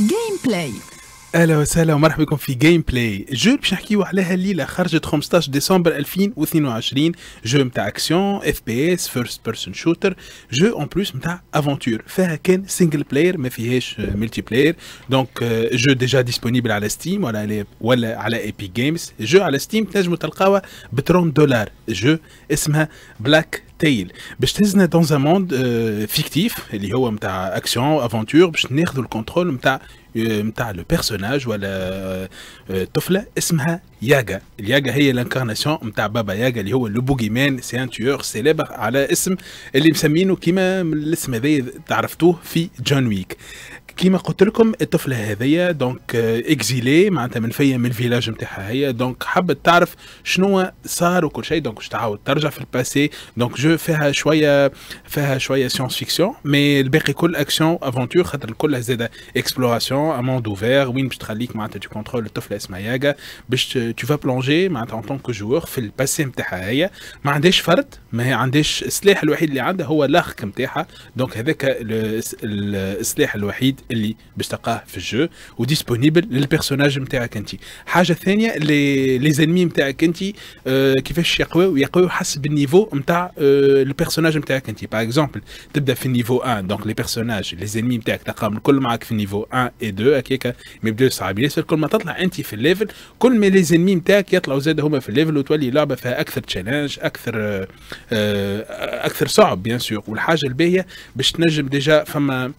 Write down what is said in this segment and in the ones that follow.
جيم بلاي اهلا وسهلا ومرحبا بكم في جيم بلاي جو باش نحكيو عليها الليله خرجت 15 ديسمبر 2022 جو نتاع اكسيون اف بي اس فيرست بيرسون شوتر جو اون بلوس نتاع افونتور فيها كان سنجل بلاير ما فيهاش ملتي بلاير دونك جو ديجا ديسپونيبل على ستيم ولا على ولا على ايبي جيمز جو على ستيم تنجموا تلقاوها ب 30 دولار جو اسمها بلاك تايل باش تهزنا دون موند فيكتيف اللي هو نتاع اكسيون افونتور باش ناخذوا الكونترول نتاع نتاع لو بيرسوناج ولا euh, طفله اسمها ياغا الياغا هي لانكارناسيون نتاع بابا ياغا اللي هو لو مان سي ان تيور سيليبر على اسم اللي مسمينه كيما الاسم هذا تعرفتوه في جون ويك كيما قلت لكم الطفله هذيا دونك اكزيلي آه، معناتها من فيا من الفيلاج نتاعها هي دونك حبت تعرف شنو صار وكل شيء دونك باش تعاود ترجع في الباسي دونك جو فيها شويه فيها شويه سيونس فيكسيون مي الباقي كل اكسيون افونتور خاطر كلها زاد اكسبلوراسيون اموند اوفير وين باش تخليك معناتها تو كونترول الطفله اسمها ياغا باش تو فابلونجي بلونجي معناتها اون تونك جوور في الباسي نتاعها هي ما عندهاش فرد ما عندهاش السلاح الوحيد اللي عندها هو لاخك نتاعها دونك هذاك السلاح الوحيد اللي باش تلقاه في الجو وديسبونيبل للبيرسوناج نتاعك انت حاجه ثانيه لي لي زنمي نتاعك انت آه، كيفاش يقويو يقويو حسب النيفو نتاع البيرسوناج نتاعك انت باغ اكزومبل تبدا في النيفو 1 دونك لي بيرسوناج لي زنمي نتاعك تلقاهم الكل معاك في النيفو 1 اي 2 هكاك مي بدا صعاب ياسر كل ما تطلع انت في الليفل كل ما لي زنمي نتاعك يطلعوا زاد هما في الليفل وتولي لعبه فيها اكثر تشالنج اكثر آه، آه، اكثر صعب بيان سور والحاجه الباهيه باش تنجم ديجا فما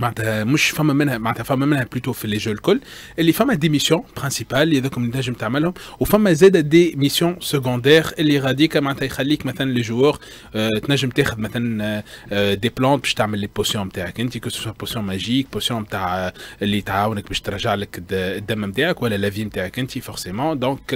معناتها مش فما منها معناتها فما منها بلوتو في لي جو الكل اللي فما دي ميسيون برانسيبال اللي هذوك تنجم تعملهم وفما زاد دي ميسيون سكوندير اللي غاديك معناتها يخليك مثلا لي جوور اه تنجم تاخذ مثلا اه دي آه، بلونت باش تعمل لي بوسيون نتاعك انت كو سوا بوسيون ماجيك بوسيون نتاع اللي تعاونك باش ترجع لك الدم نتاعك ولا لافي نتاعك انت فورسيمون دونك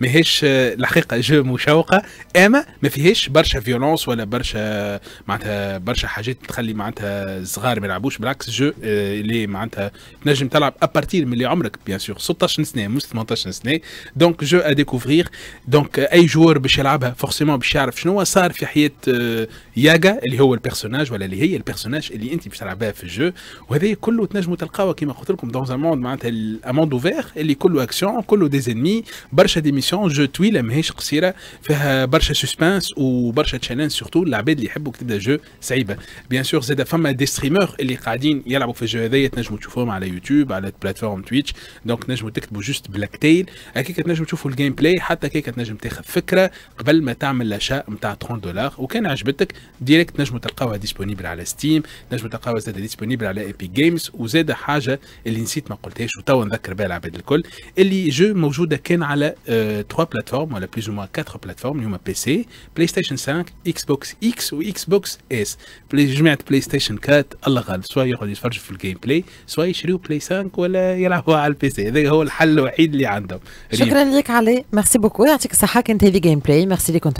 ماهيش الحقيقه جو مشوقه اما ما فيهاش برشا فيولونس ولا برشا معناتها برشا حاجات تخلي معناتها الصغار ما يلعبوش مش بالعكس جو آه، اللي معناتها تنجم تلعب ابارتير من اللي عمرك بيان سور 16 سنه مش 18 سنه دونك جو ا ديكوفرير دونك اي جوار باش يلعبها فورسيمون باش يعرف شنو صار في حياه آه، ياغا اللي هو البيرسوناج ولا اللي هي البيرسوناج اللي انت باش تلعبها في الجو وهذا كله تنجموا تلقاوها كما قلت لكم دون ان موند معناتها اموند اوفير اللي كله اكسيون كله دي زينمي برشا دي ميسيون جو طويله ماهيش قصيره فيها برشا سسبانس وبرشا تشالنج سورتو العباد اللي يحبوا تبدا جو صعيبه بيان سور زاد فما دي ستريمر اللي قاعدين يلعبوا في الجو هذايا تنجموا تشوفوهم على يوتيوب على بلاتفورم تويتش دونك تنجموا تكتبوا جوست بلاك تيل هكاك تنجموا تشوفوا الجيم بلاي حتى كيك تنجم تاخذ فكره قبل ما تعمل لاشاء نتاع 30 دولار وكان عجبتك ديريكت تنجموا تلقاوها ديسبونيبل على ستيم تنجموا تلقاوها زاده ديسبونيبل على ايبيك جيمز وزاده حاجه اللي نسيت ما قلتهاش وتوا نذكر بها العباد الكل اللي جو موجوده كان على 3 آه، بلاتفورم ولا بليز او 4 بلاتفورم اللي هما بي سي بلاي ستيشن 5 اكس بوكس اكس واكس بوكس اس جمعت بلاي ستيشن 4 الله غالب سواء يقعد يتفرج في الجيم بلاي سواء يشريو بلاي 5 ولا يلعبوا على البي سي هذا هو الحل الوحيد اللي عندهم شكرا لك علي ميرسي بوكو يعطيك الصحه كانت هذه جيم بلاي ميرسي ليك